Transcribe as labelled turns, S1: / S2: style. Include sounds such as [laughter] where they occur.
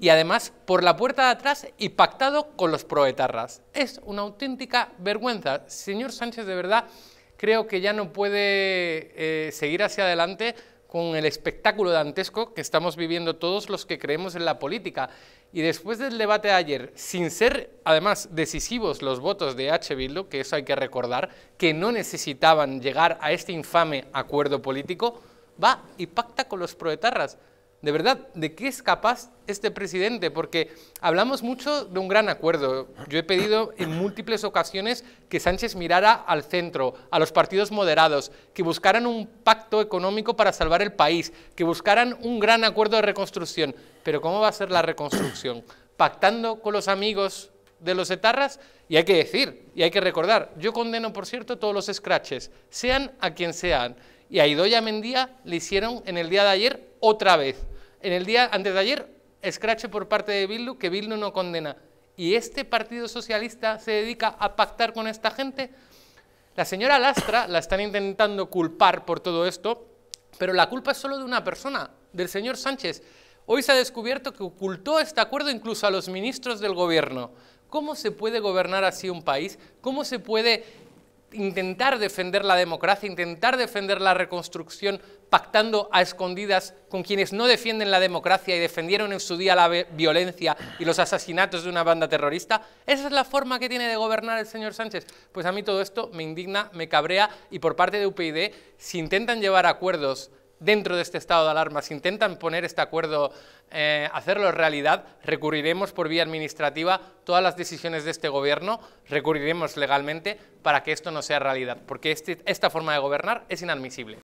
S1: y además por la puerta de atrás y pactado con los proetarras. Es una auténtica vergüenza. Señor Sánchez, de verdad, creo que ya no puede eh, seguir hacia adelante con el espectáculo dantesco que estamos viviendo todos los que creemos en la política. Y después del debate de ayer, sin ser además decisivos los votos de H. Bildu, que eso hay que recordar, que no necesitaban llegar a este infame acuerdo político, va y pacta con los proetarras de verdad, de qué es capaz este presidente, porque hablamos mucho de un gran acuerdo. Yo he pedido en múltiples ocasiones que Sánchez mirara al centro, a los partidos moderados, que buscaran un pacto económico para salvar el país, que buscaran un gran acuerdo de reconstrucción. Pero ¿cómo va a ser la reconstrucción? [clears throat] ¿Pactando con los amigos de los etarras? Y hay que decir, y hay que recordar, yo condeno, por cierto, todos los escraches, sean a quien sean. Y a Idoya Mendía le hicieron en el día de ayer otra vez. En el día antes de ayer, escrache por parte de Bildu que Bildu no condena. Y este Partido Socialista se dedica a pactar con esta gente. La señora Lastra la están intentando culpar por todo esto, pero la culpa es solo de una persona, del señor Sánchez. Hoy se ha descubierto que ocultó este acuerdo incluso a los ministros del gobierno. ¿Cómo se puede gobernar así un país? ¿Cómo se puede intentar defender la democracia, intentar defender la reconstrucción, pactando a escondidas con quienes no defienden la democracia y defendieron en su día la violencia y los asesinatos de una banda terrorista? ¿Esa es la forma que tiene de gobernar el señor Sánchez? Pues a mí todo esto me indigna, me cabrea y por parte de UPyD, si intentan llevar acuerdos dentro de este estado de alarma, si intentan poner este acuerdo, eh, hacerlo realidad, recurriremos por vía administrativa todas las decisiones de este gobierno, recurriremos legalmente para que esto no sea realidad, porque este, esta forma de gobernar es inadmisible.